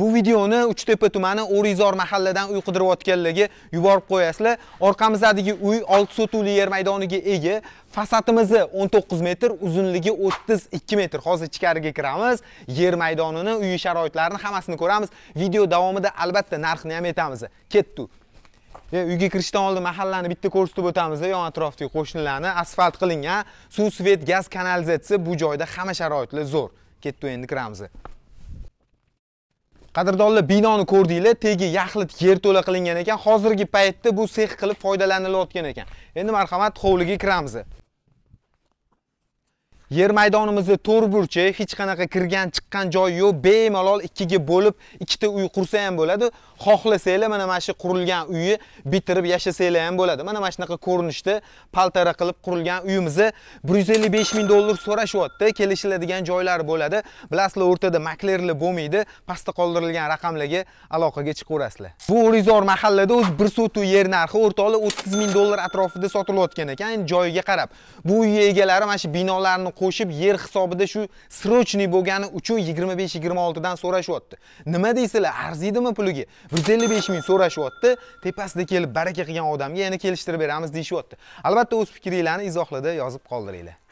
bu videoni uchtepa tumani o'rizor mahalladan uy qidirayotganlarga yuborib qo'yasizlar orqamizdagi uy olti sotuvli yer maydoniga ega fasatimizni 19 metr uzunligi 32 metr hozir ichkariga kiramiz yer maydonini uy sharoitlarini hammasini ko'ramiz video davomida albatta narxini ham aytamiz ketdi e, uyga kirishdan oldin mahallani bitta ko'rsatib o'tamiz e, yon atrofdagi qo'shnilarni asfalt qilingan suv svet gaz kanalizatsiya bu joyda hamma sharoitlar zo'r ketdi endi kiramiz qadrdonlar binoni ko'rdinglar tegi yaxlit yer to'la qilingan ekan hozirgi paytda bu sex qilib foydalanilayotgan ekan endi marhamat hovliga kiramiz yer maydonimizni to'r burchi hech qanaqa kirgan chiqqan joyi yo'q bemalol ikkiga bo'lib ikkita uy qursa ham bo'ladi xohlasanglar mana mana shu qurilgan uyni bitirib yashasanglar ham bo'ladi mana mana shunaqa ko'rinishda paltara qilib qurilgan uyimizni bir yuz ellik besh ming dollar so'rashyapti kelishiladigan joylari bo'ladi bilasizlar o'rtada maklerlar bo'lmaydi pastda qoldirilgan raqamlarga aloqaga chiqaverasizlar bu o'rizor mahallada o'zi bir sotuv yer narxi o'rtoqlik o'ttiz ming dollar atrofida sotilayotgan ekan joyiga qarab bu uy egalari mana shu binolarni qo'shib yer hisobida shu срочный bo'lgani uchun 25-26 dan so'rashyapti nima deysizlar arziydimi puliga 155 ming so'rashyapti tepasida kelib baraka qilgan odamga yana kelishtirib beramiz deyishyapti albatta o'z fikringlarni izohlarda yozib qoldiringlar